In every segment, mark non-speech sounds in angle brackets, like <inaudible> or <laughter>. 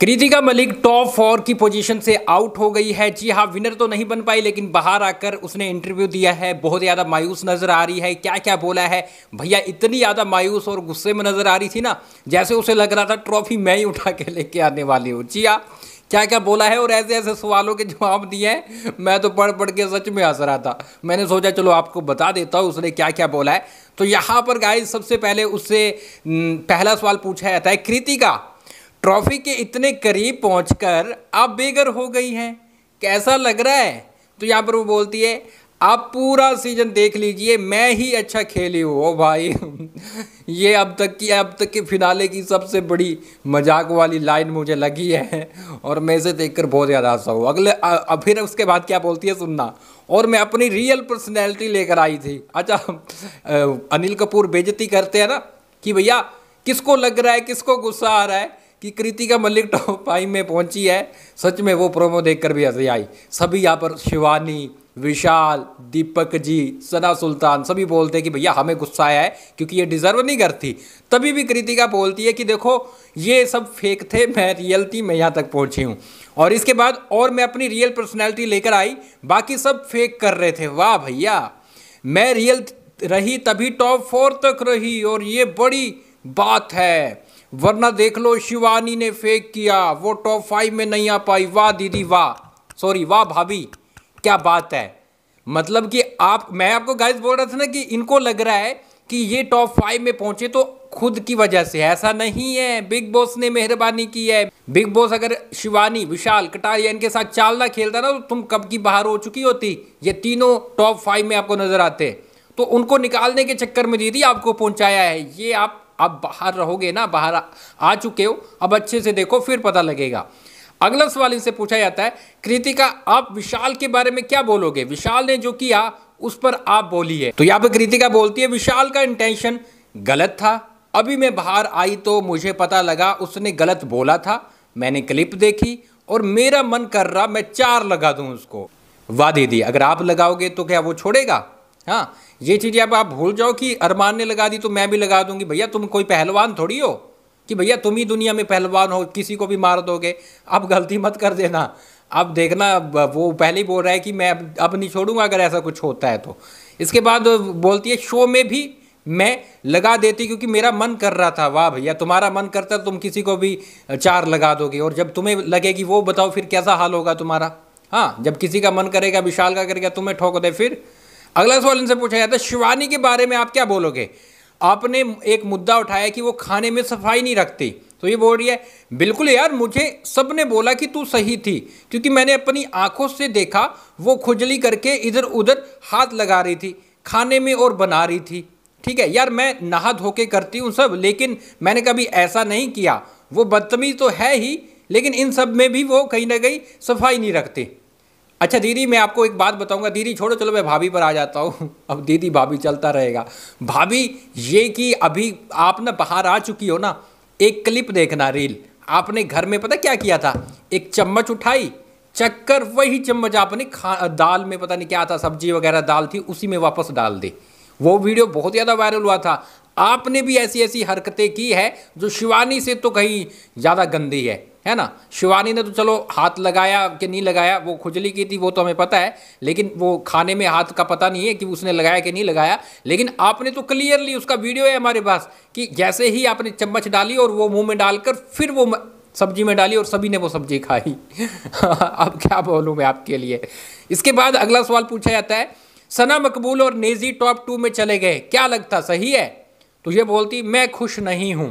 Kritika Malik top four की position से out हो गई है जी हाँ विनर तो नहीं बन पाई लेकिन बाहर आकर उसने इंटरव्यू दिया है बहुत ज़्यादा मायूस नज़र आ रही है क्या क्या बोला है भैया इतनी ज़्यादा मायूस और गुस्से में नज़र आ रही थी ना जैसे उसे लग रहा था ट्रॉफी मैं ही उठा के लेके आने वाली हूँ जी हाँ क्या क्या बोला है और ऐसे ऐसे सवालों के जवाब दिए हैं मैं तो पढ़ पढ़ के सच में हंस रहा था मैंने सोचा चलो आपको बता देता हूँ उसने क्या क्या बोला है तो यहाँ पर गाय सबसे पहले उससे पहला सवाल पूछा जाता है कृतिका ट्रॉफी के इतने करीब पहुंचकर आप बेघर हो गई हैं कैसा लग रहा है तो यहाँ पर वो बोलती है आप पूरा सीजन देख लीजिए मैं ही अच्छा खेली हूँ ओ भाई <laughs> ये अब तक की अब तक की फिनाले की सबसे बड़ी मजाक वाली लाइन मुझे लगी है और मैं इसे देखकर बहुत ज़्यादा हंसा हूँ अगले अब फिर उसके बाद क्या बोलती है सुनना और मैं अपनी रियल पर्सनैलिटी लेकर आई थी अच्छा अनिल कपूर बेजती करते हैं ना कि भैया किसको लग रहा है किसको गुस्सा आ रहा है कि कृतिका मल्लिक टॉप फाइव में पहुंची है सच में वो प्रोमो देखकर भी हंसी आई सभी यहाँ पर शिवानी विशाल दीपक जी सना सुल्तान सभी बोलते हैं कि भैया हमें गुस्सा आया है क्योंकि ये डिज़र्व नहीं करती तभी भी कृतिका बोलती है कि देखो ये सब फेक थे मैं रियलिटी में यहाँ तक पहुँची हूँ और इसके बाद और मैं अपनी रियल पर्सनैलिटी लेकर आई बाकी सब फेक कर रहे थे वाह भैया मैं रियल रही तभी टॉप फोर तक रही और ये बड़ी बात है वरना देख लो शिवानी ने फेक किया वो टॉप फाइव में नहीं आ पाई वाह दीदी वाह सॉरी वाह भाभी क्या बात है मतलब कि आप मैं आपको गाइस बोल रहा था ना कि इनको लग रहा है कि ये टॉप फाइव में पहुंचे तो खुद की वजह से ऐसा नहीं है बिग बॉस ने मेहरबानी की है बिग बॉस अगर शिवानी विशाल कटारिया इनके साथ चालना खेलता ना तो तुम कब की बाहर हो चुकी होती ये तीनों टॉप फाइव में आपको नजर आते तो उनको निकालने के चक्कर में दीदी आपको पहुंचाया है ये आप अब बाहर रहोगे ना बाहर आ, आ चुके हो अब अच्छे से देखो फिर पता लगेगा अगला सवाल इनसे पूछा जाता है कृतिका आप विशाल के बारे में क्या बोलोगे विशाल ने जो किया उस पर आप बोली है तो यहाँ पर कृतिका बोलती है विशाल का इंटेंशन गलत था अभी मैं बाहर आई तो मुझे पता लगा उसने गलत बोला था मैंने क्लिप देखी और मेरा मन कर रहा मैं चार लगा दूं उसको वादी दी अगर आप लगाओगे तो क्या वो छोड़ेगा हाँ ये चीज़ें अब आप भूल जाओ कि अरमान ने लगा दी तो मैं भी लगा दूंगी भैया तुम कोई पहलवान थोड़ी हो कि भैया तुम ही दुनिया में पहलवान हो किसी को भी मार दोगे अब गलती मत कर देना अब देखना वो पहले ही बोल रहा है कि मैं अब अब नहीं छोड़ूंगा अगर ऐसा कुछ होता है तो इसके बाद बोलती है शो में भी मैं लगा देती क्योंकि मेरा मन कर रहा था वाह भैया तुम्हारा मन करता तो तुम किसी को भी चार लगा दोगे और जब तुम्हें लगेगी वो बताओ फिर कैसा हाल होगा तुम्हारा हाँ जब किसी का मन करेगा विशाल का करेगा तुम्हें ठोक दे फिर अगला सवाल इनसे पूछा जाता है शिवानी के बारे में आप क्या बोलोगे आपने एक मुद्दा उठाया कि वो खाने में सफाई नहीं रखती तो ये बोल रही है बिल्कुल यार मुझे सब ने बोला कि तू सही थी क्योंकि मैंने अपनी आंखों से देखा वो खुजली करके इधर उधर हाथ लगा रही थी खाने में और बना रही थी ठीक है यार मैं नहा धो के करती हूँ सब लेकिन मैंने कभी ऐसा नहीं किया वो बदतमीज़ तो है ही लेकिन इन सब में भी वो कहीं ना कहीं सफाई नहीं रखते अच्छा दीदी मैं आपको एक बात बताऊंगा दीदी छोड़ो चलो मैं भाभी पर आ जाता हूँ <laughs> अब दीदी भाभी चलता रहेगा भाभी ये कि अभी आप ना बाहर आ चुकी हो ना एक क्लिप देखना रील आपने घर में पता क्या किया था एक चम्मच उठाई चक्कर वही चम्मच आपने खा दाल में पता नहीं क्या था सब्जी वगैरह दाल थी उसी में वापस डाल दी वो वीडियो बहुत ज़्यादा वायरल हुआ था आपने भी ऐसी ऐसी हरकतें की है जो शिवानी से तो कहीं ज़्यादा गंदी है है ना शिवानी ने तो चलो हाथ लगाया कि नहीं लगाया वो खुजली की थी वो तो हमें पता है लेकिन वो खाने में हाथ का पता नहीं है कि उसने लगाया कि नहीं लगाया लेकिन आपने तो क्लियरली उसका वीडियो है हमारे पास कि जैसे ही आपने चम्मच डाली और वो मुँह में डालकर फिर वो सब्जी में डाली और सभी ने वो सब्जी खाई <laughs> अब क्या बोलूँ मैं आपके लिए इसके बाद अगला सवाल पूछा जाता है सना मकबूल और नेजी टॉप टू में चले गए क्या लगता सही है तो ये बोलती मैं खुश नहीं हूँ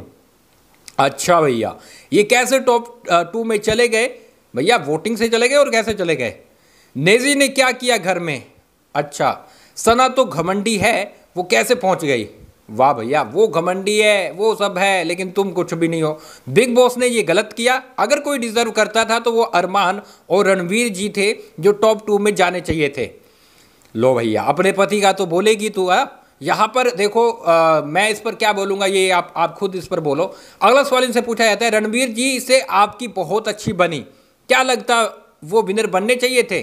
अच्छा भैया ये कैसे टॉप टू में चले गए भैया वोटिंग से चले गए और कैसे चले गए नेजी ने क्या किया घर में अच्छा सना तो घमंडी है वो कैसे पहुंच गई वाह भैया वो घमंडी है वो सब है लेकिन तुम कुछ भी नहीं हो बिग बॉस ने ये गलत किया अगर कोई डिजर्व करता था तो वो अरमान और रणवीर जी थे जो टॉप टू में जाने चाहिए थे लो भैया अपने पति का तो बोलेगी तू हाँ? यहाँ पर देखो आ, मैं इस पर क्या बोलूँगा ये आप आप खुद इस पर बोलो अगला सवाल इनसे पूछा जाता है रणबीर जी से आपकी बहुत अच्छी बनी क्या लगता वो विनर बनने चाहिए थे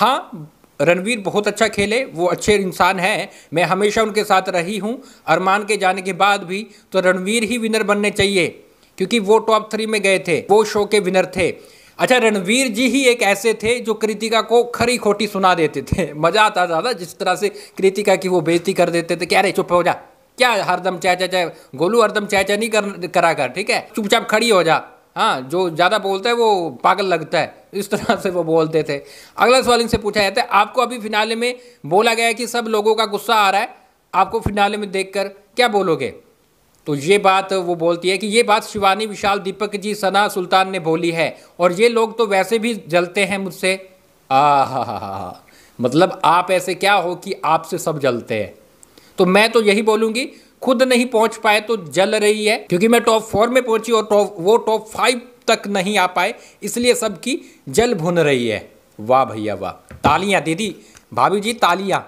हाँ रणवीर बहुत अच्छा खेले वो अच्छे इंसान हैं मैं हमेशा उनके साथ रही हूँ अरमान के जाने के बाद भी तो रणवीर ही विनर बनने चाहिए क्योंकि वो टॉप थ्री में गए थे वो शो के विनर थे अच्छा रणवीर जी ही एक ऐसे थे जो कृतिका को खरी खोटी सुना देते थे मज़ा आता ज़्यादा जिस तरह से कृतिका की वो बेइज्जती कर देते थे क्या रे चुप हो जा क्या हरदम चाय चाय गोलू हरदम चाय चाय नहीं कर करा कर ठीक है चुपचाप खड़ी हो जा हाँ जो ज़्यादा बोलता है वो पागल लगता है इस तरह से वो बोलते थे अगला सवाल इनसे पूछा जाता है आपको अभी फिनाले में बोला गया है कि सब लोगों का गुस्सा आ रहा है आपको फिनाले में देखकर क्या बोलोगे तो ये बात वो बोलती है कि ये बात शिवानी विशाल दीपक जी सना सुल्तान ने बोली है और ये लोग तो वैसे भी जलते हैं मुझसे आ हा हा हा मतलब आप ऐसे क्या हो कि आपसे सब जलते हैं तो मैं तो यही बोलूँगी खुद नहीं पहुंच पाए तो जल रही है क्योंकि मैं टॉप फोर में पहुंची और टॉप वो टॉप फाइव तक नहीं आ पाए इसलिए सबकी जल भुन रही है वाह भैया वाह तालियां दीदी भाभी जी तालियां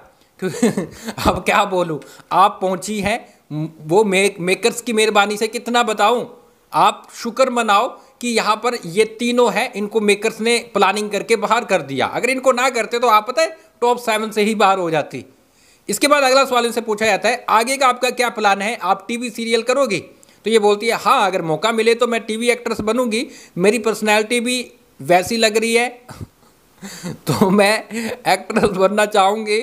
<laughs> अब क्या बोलूँ आप पहुंची हैं वो मेक मेकर्स की मेहरबानी से कितना बताऊं आप शुक्र मनाओ कि यहाँ पर ये तीनों हैं इनको मेकर्स ने प्लानिंग करके बाहर कर दिया अगर इनको ना करते तो आप पता है टॉप सेवन से ही बाहर हो जाती इसके बाद अगला सवाल इनसे पूछा जाता है आगे का आपका क्या प्लान है आप टीवी सीरियल करोगी तो ये बोलती है हाँ अगर मौका मिले तो मैं टीवी एक्ट्रेस बनूंगी मेरी पर्सनैलिटी भी वैसी लग रही है <laughs> तो मैं एक्ट्रेस बनना चाहूँगी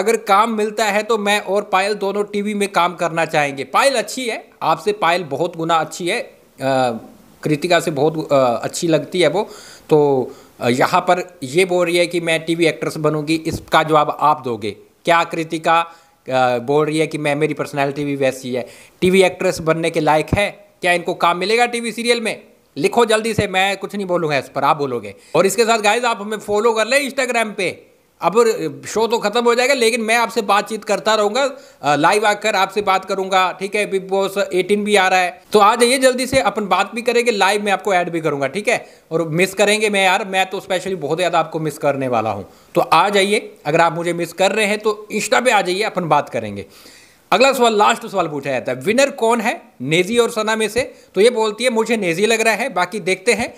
अगर काम मिलता है तो मैं और पायल दोनों टीवी में काम करना चाहेंगे पायल अच्छी है आपसे पायल बहुत गुना अच्छी है कृतिका से बहुत आ, अच्छी लगती है वो तो यहाँ पर ये बोल रही है कि मैं टीवी एक्ट्रेस बनूंगी इसका जवाब आप दोगे क्या कृतिका बोल रही है कि मैं मेरी पर्सनैलिटी भी वैसी है टीवी एक्ट्रेस बनने के लायक है क्या इनको काम मिलेगा टीवी सीरियल में लिखो जल्दी से मैं कुछ नहीं बोलूंगा इस पर आप बोलोगे और इसके साथ गाइज आप हमें फॉलो कर ले इंस्टाग्राम पे अब शो तो खत्म हो जाएगा लेकिन मैं आपसे बातचीत करता रहूंगा लाइव आकर आपसे बात करूंगा ठीक है बिग बॉस एटीन भी आ रहा है तो आ जाइए जल्दी से अपन बात भी करेंगे लाइव में आपको ऐड भी करूंगा ठीक है और मिस करेंगे मैं यार मैं तो स्पेशली बहुत ज़्यादा आपको मिस करने वाला हूं तो आ जाइए अगर आप मुझे मिस कर रहे हैं तो इंस्टा पे आ जाइए अपन बात करेंगे अगला सवाल लास्ट सवाल पूछा जाता है विनर कौन है नेजी और सना में से तो ये बोलती है मुझे नेजी लग रहा है बाकी देखते हैं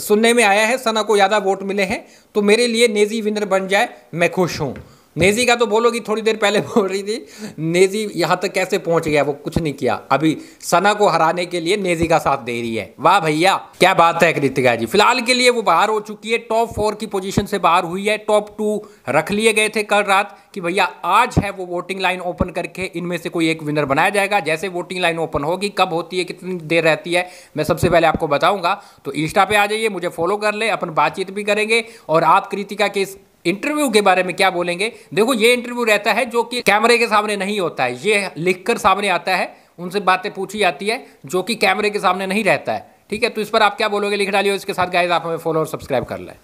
सुनने में आया है सना को ज़्यादा वोट मिले हैं तो मेरे लिए नेजी विनर बन जाए मैं खुश हूँ नेजी का तो बोलोगी थोड़ी देर पहले बोल रही थी नेजी यहाँ तक कैसे पहुँच गया वो कुछ नहीं किया अभी सना को हराने के लिए नेजी का साथ दे रही है वाह भैया क्या बात है कृतिका जी फिलहाल के लिए वो बाहर हो चुकी है टॉप फोर की पोजीशन से बाहर हुई है टॉप टू रख लिए गए थे कल रात कि भैया आज है वो वोटिंग लाइन ओपन करके इनमें से कोई एक विनर बनाया जाएगा जैसे वोटिंग लाइन ओपन होगी कब होती है कितनी देर रहती है मैं सबसे पहले आपको बताऊंगा तो इंस्टा पे आ जाइए मुझे फॉलो कर ले अपन बातचीत भी करेंगे और आप कृतिका के इस इंटरव्यू के बारे में क्या बोलेंगे देखो ये इंटरव्यू रहता है जो कि कैमरे के सामने नहीं होता है ये लिखकर सामने आता है उनसे बातें पूछी जाती है जो कि कैमरे के सामने नहीं रहता है ठीक है तो इस पर आप क्या बोलोगे लिख डालिए इसके साथ गाइज आप हमें फॉलो और सब्सक्राइब कर लें